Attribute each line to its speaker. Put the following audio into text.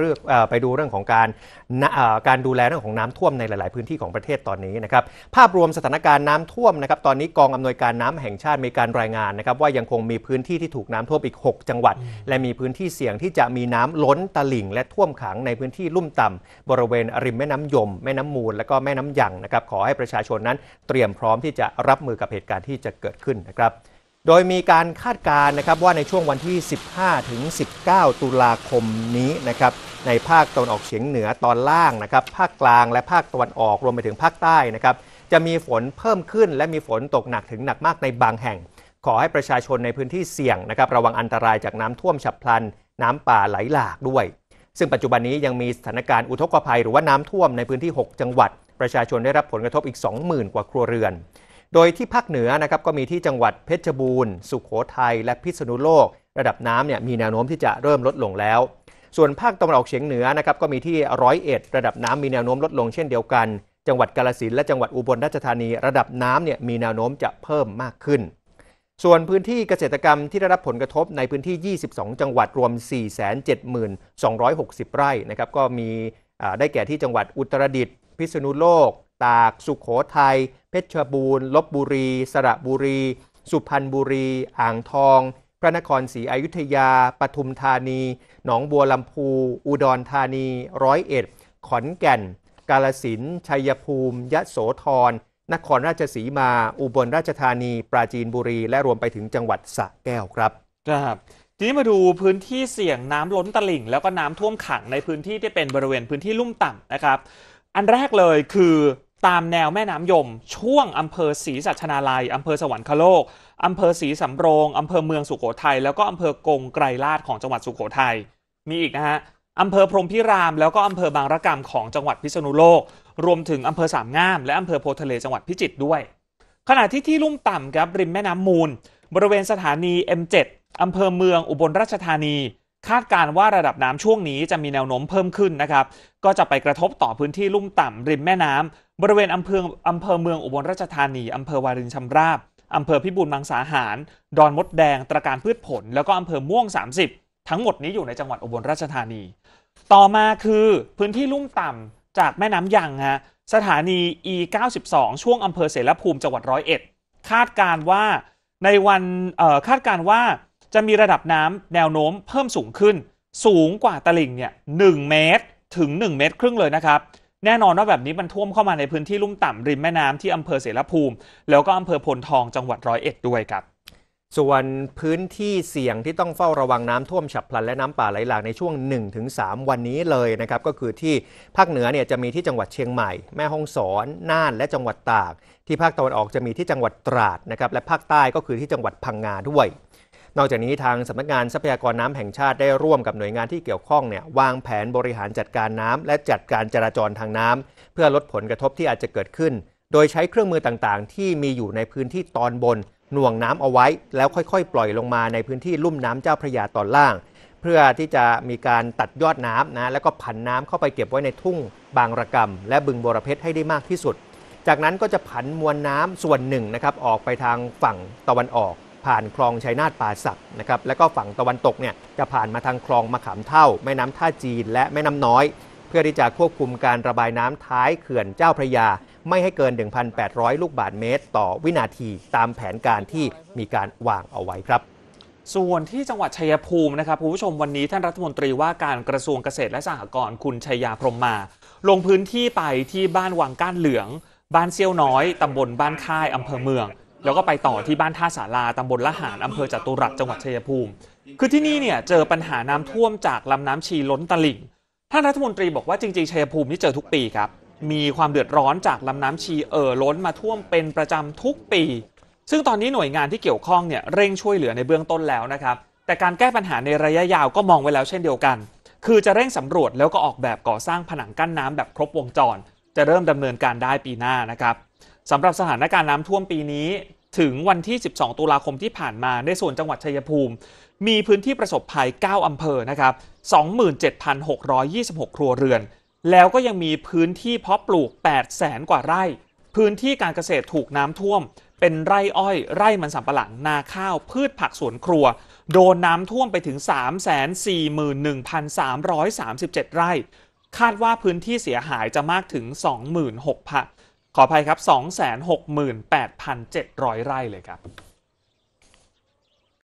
Speaker 1: เลือกไปดูเรื่องของการการดูแลเรื่องของน้ำท่วมในหลาย ๆ พื้นที่ของประเทศตอนนี้นะครับภาพรวมสถานการณ์น้ำท่วมนะครับ ตอนนี้กองอำนวยการน้ำแห่งชาติมีการรายงานนะครับว่ายังคงมีพื้นที่ที่ถูกน้ำท่วมอีก 6 จังหวัด และมีพื้นที่เสี่ยงที่จะมีน้ำล้นตลิ่งและท่วมขังในพื้นที่ลุ่มต่ำ บริเวณริมแม่น้ำยม แม่น้ำมูลและก็แม่น้ำยังนะครับขอให้ประชาชนนั้นเตรียมพร้อมที่จะรับมือกับเหตุการณ์ที่จะเกิดขึ้นนะครับโดยมีการคาดการณ์นะครับว่าในช่วงวันที่ 15 ถึง 19 ตุลาคมนี้นะครับในภาคตะวันออกเฉียงเหนือตอนล่างนะครับ ภาคกลางและภาคตะวันออกรวมไปถึงภาคใต้นะครับจะมีฝนเพิ่มขึ้นและมีฝนตกหนักถึงหนักมากในบางแห่ง ขอให้ประชาชนในพื้นที่เสี่ยงนะครับระวังอันตรายจากน้ำท่วมฉับพลัน น้ำป่าไหลหลากด้วย ซึ่งปัจจุบันนี้ยังมีสถานการณ์อุทกภัยหรือว่าน้ำท่วมในพื้นที่ 6 จังหวัด ประชาชนได้รับผลกระทบอีก 20,000 กว่าครัวเรือนโดยที่ภาคเหนือนะครับก็มีที่จังหวัดเพชรบูรณ์สุขโขทัยและพิษณุโลก ระดับน้ำเนี่ยมีแนวโน้มที่จะเริ่มลดลงแล้ว ส่วนภาคตะวันออกเฉียงเหนือนะครับก็มีที่ร้อยเอ็ดระดับน้ำมีแนวโน้มลดลงเช่นเดียวกันจังหวัดกาลสินและจังหวัดอุบลราชธานีระดับน้ำเนี่ยมีแนวโน้มจะเพิ่มมากขึ้น ส่วนพื้นที่เกษตรกรรมที่ได้รับผลกระทบในพื้นที่ 22 จังหวัดรวม 472,260 ไร่นะครับก็มีได้แก่ที่จังหวัดอุตรดิตถ์พิษณุโลก ตากสุขโขทัยเพชรบูรณ์ลบบุรี สระบุรี สุพรรณบุรี อ่างทอง พระนครศรีอยุธยา ปทุมธานี หนองบัวลำพูอุดรธานี ร้อยเอ็ด ขอนแก่น กาลสินชัยภูมิยะโสธรนครราชสีมา อุบลราชธานี ปราจีนบุรี และรวมไปถึงจังหวัดสระ
Speaker 2: แก้วครับครับทีนี้มาดูพื้นที่เสี่ยงน้ำล้นตลิ่ง แล้วก็น้ำท่วมขังในพื้นที่ที่เป็นบริเวณพื้นที่ลุ่มต่ำนะครับ อันแรกเลยคือตามแนวแม่น้ำยม ช่วงอำเภอศรีสัชนาลัยอำเภอสวรรคโลกอำเภอศรีสำโรงอำเภอเมืองสุโขทัย แล้วก็อำเภอกงไกรลาดของจังหวัดสุโขทัยมีอีกนะฮะอำเภอพรมพิราม แล้วก็อำเภอบางระกำของจังหวัดพิษณุโลก รวมถึงอำเภอสามงาม และอำเภอโพทะเลจังหวัดพิจิตรด้วย ขณะที่ที่ลุ่มต่ำครับริมแม่น้ำมูล บริเวณสถานี M7 อำเภอเมืองอุบลราชธานีคาดการว่าระดับน้ำช่วงนี้จะมีแนวโน้มเพิ่มขึ้นนะครับ ก็จะไปกระทบต่อพื้นที่ลุ่มต่ำ ริมแม่น้ำ บริเวณอำเภออำเภอเมืองอุบลราชธานีอำเภอวารินชำราบอำเภอพิบูลมังสาหาร ดอนมดแดงตระการพืชผล แล้วก็อำเภอม่วง 30 ทั้งหมดนี้อยู่ในจังหวัดอุบลราชธานี ต่อมาคือพื้นที่ลุ่มต่ำจากแม่น้ํำยังฮะสถานี e 9 2ช่วงอำเภอเสรภูมิจังหวัดร้อยเอ็ดคาดการว่าในวันคาดการว่าจะมีระดับน้ำแนวโน้มเพิ่มสูงขึ้น สูงกว่าตลิ่งเนี่ยหเมตร ถึง 1 เมตรครึ่งเลยนะครับ แน่นอนว่าแบบนี้มันท่วมเข้ามาในพื้นที่ลุ่มต่ำริมแม่น้ำที่อำเภอเสรภูมิ แล้วก็อำเภอพลทองจังหวัดร้อยเอ็ดด้วยครับ ส่วน
Speaker 1: พื้นที่เสี่ยงที่ต้องเฝ้าระวังน้ำท่วมฉับพลันและน้ำป่าไหลหลาก ในช่วง1-3วันนี้เลยนะครับก็คือที่ภาคเหนือเนี่ยจะมีที่จังหวัดเชียงใหม่แม่ฮ่องสอนน่านและจังหวัดตาก ที่ภาคตะวันออกจะมีที่จังหวัดตราดนะครับและภาคใต้ก็คือที่จังหวัดพังงาด้วยนอกจากนี้ทางสำนักงานทรัพยากรน้ำแห่งชาติได้ร่วมกับหน่วยงานที่เกี่ยวข้องเนี่ยวางแผนบริหารจัดการน้ำและจัดการจราจรทางน้ำเพื่อลดผลกระทบที่อาจจะเกิดขึ้น โดยใช้เครื่องมือต่างๆ ที่มีอยู่ในพื้นที่ตอนบน หน่วงน้ำเอาไว้แล้วค่อยๆปล่อยลงมาในพื้นที่ลุ่มน้ำเจ้าพระยาตอนล่าง เพื่อที่จะมีการตัดยอดน้ำนะแล้วก็ผันน้ำเข้าไปเก็บไว้ในทุ่ง บางระกำและบึงบรเพชรให้ได้มากที่สุด จากนั้นก็จะผันมวลน้ำส่วนหนึ่งนะครับออกไปทางฝั่งตะวันออกผ่านคลองชัยนาทป่าศักนะครับแล้วก็ฝั่งตะวันตกเนี่ยจะผ่านมาทางคลองมะขามเท่าแม่น้ำท่าจีนและแม่น้ำน้อย เพื่อที่จะควบคุมการระบายน้ำท้ายเขื่อนเจ้าพระยา ไม่ให้เกิน 1,800 ลูกบาทเมตร ต่อวินาทีตามแผนการที่มีการวางเอาไว้ครับ
Speaker 2: ส่วนที่จังหวัดชัยภูมินะครับ ผู้ชมวันนี้ท่านรัฐมนตรีว่าการกระทรวงเกษตรและสหกรณ์คุณชัยยาพรมมา ลงพื้นที่ไปที่บ้านวังก้านเหลือง บ้านเซี่ยวน้อยตำบลบ้านค่ายอำเภอเมืองแล้วก็ไปต่อที่บ้านท่าสาราตำบลละหานอำเภอจตุรัสจังหวัดชัยภูมิ คือที่นี่เนี่ยเจอปัญหาน้ำท่วมจากลำน้ำชีล้นตลิ่งท่านรัฐมนตรีบอกว่าจริงๆชัยภูมินี่เจอทุกปีครับมีความเดือดร้อนจากลำน้ำชีเอ่อล้นมาท่วมเป็นประจำทุกปี ซึ่งตอนนี้หน่วยงานที่เกี่ยวข้องเนี่ยเร่งช่วยเหลือในเบื้องต้นแล้วนะครับ แต่การแก้ปัญหาในระยะยาวก็มองไว้แล้วเช่นเดียวกัน คือจะเร่งสำรวจแล้วก็ออกแบบก่อสร้างผนังกั้นน้ำแบบครบวงจร จะเริ่มดำเนินการได้ปีหน้านะครับสำหรับสถานการณ์น้ำท่วมปีนี้ ถึงวันที่ 12 ตุลาคมที่ผ่านมาในส่วนจังหวัดชัยภูมิ มีพื้นที่ประสบภัย9 อำเภอ นะครับ 27,626 ครัวเรือน แล้วก็ยังมีพื้นที่เพาะปลูก8แสนกว่าไร่ พื้นที่การเกษตรถูกน้ำท่วม เป็นไร่อ้อย ไร่มันสำปะหลัง นาข้าว พืชผักสวนครัว โดนน้ำท่วมไปถึง 341,337 ไร่ คาดว่าพื้นที่เสียหายจะมากถึง 26,000ขออภัยครับ 268,700 ไร่เลยครับ